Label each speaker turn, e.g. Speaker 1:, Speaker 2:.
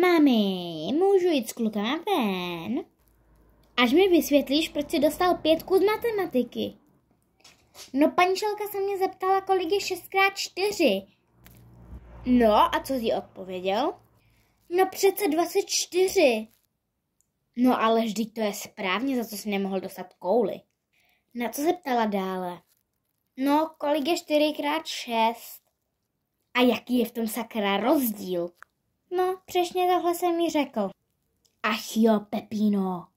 Speaker 1: Mami, můžu jít s klukama ven? Až mi vysvětlíš, proč jsi dostal pětku z matematiky. No, paní šelka se mě zeptala, kolik je 6x4. No, a co jsi odpověděl? No přece 24. No ale vždyť to je správně, za co jsi nemohl dostat kouly. Na co se ptala dále? No, kolik je 4x6? A jaký je v tom sakra rozdíl? No, přesně tohle jsem mi řekl. Ach jo, Pepino,